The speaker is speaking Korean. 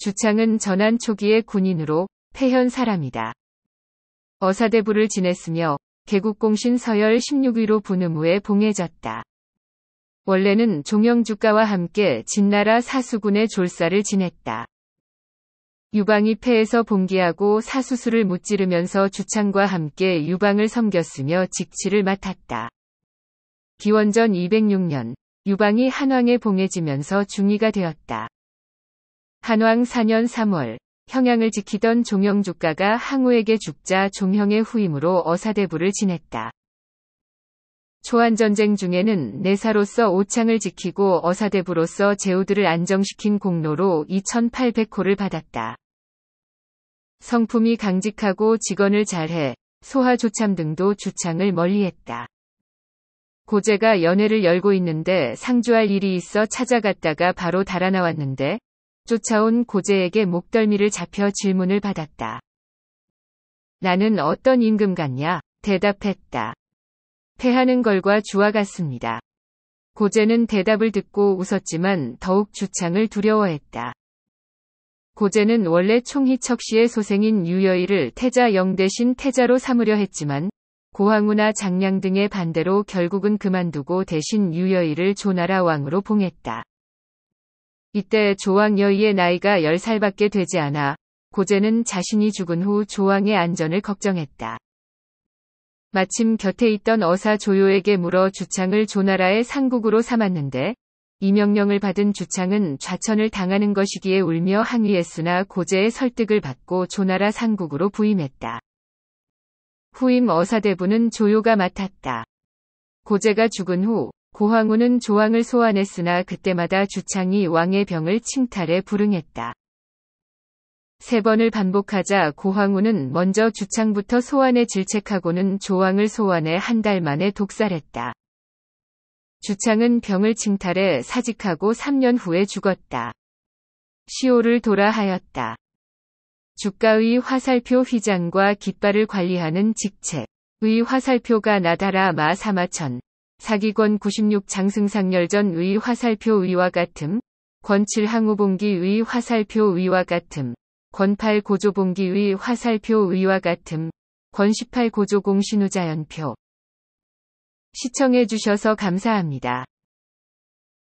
주창은 전한 초기의 군인으로 폐현 사람이다. 어사대부를 지냈으며 개국공신 서열 16위로 분음후에 봉해졌다. 원래는 종영주가와 함께 진나라 사수군의 졸사를 지냈다. 유방이 폐에서 봉기하고 사수술을 무찌르면서 주창과 함께 유방을 섬겼으며 직치를 맡았다. 기원전 206년 유방이 한왕에 봉해지면서 중위가 되었다. 한왕 4년 3월 평양을 지키던 종영 주가가 항우에게 죽자 종영의 후임으로 어사대부를 지냈다. 초한 전쟁 중에는 내사로서 오창을 지키고 어사대부로서 제후들을 안정시킨 공로로 2,800호를 받았다. 성품이 강직하고 직언을 잘해 소하 조참 등도 주창을 멀리했다. 고제가 연회를 열고 있는데 상주할 일이 있어 찾아갔다가 바로 달아나왔는데 쫓아온 고재에게 목덜미를 잡혀 질문을 받았다. 나는 어떤 임금 같냐? 대답했다. 패하는 걸과 주와 같습니다. 고재는 대답을 듣고 웃었지만 더욱 주창을 두려워했다. 고재는 원래 총희척 씨의 소생인 유여이를 태자 영 대신 태자로 삼으려 했지만 고황우나 장량 등의 반대로 결국은 그만두고 대신 유여이를 조나라 왕으로 봉했다. 이때 조왕 여의의 나이가 10살밖에 되지 않아 고제는 자신이 죽은 후 조왕의 안전을 걱정했다. 마침 곁에 있던 어사 조요에게 물어 주창을 조나라의 상국으로 삼았는데 이 명령을 받은 주창은 좌천을 당하는 것이기에 울며 항의했으나 고제의 설득을 받고 조나라 상국으로 부임했다. 후임 어사대부는 조요가 맡았다. 고제가 죽은 후 고황우는 조왕을 소환했으나 그때마다 주창이 왕의 병을 칭탈해 불응했다. 세 번을 반복하자 고황우는 먼저 주창부터 소환해 질책하고는 조왕을 소환해 한 달 만에 독살했다. 주창은 병을 칭탈해 사직하고 3년 후에 죽었다. 시호를 돌아하였다. 주가의 화살표 휘장과 깃발을 관리하는 직책의 화살표가 나다라 마사마천 사기권 96 장승상열전 의 화살표 의와 같음, 권칠 항우봉기 의 화살표 의와 같음, 권팔 고조봉기 의 화살표 의와 같음, 권18 고조공 신우자연표. 시청해주셔서 감사합니다.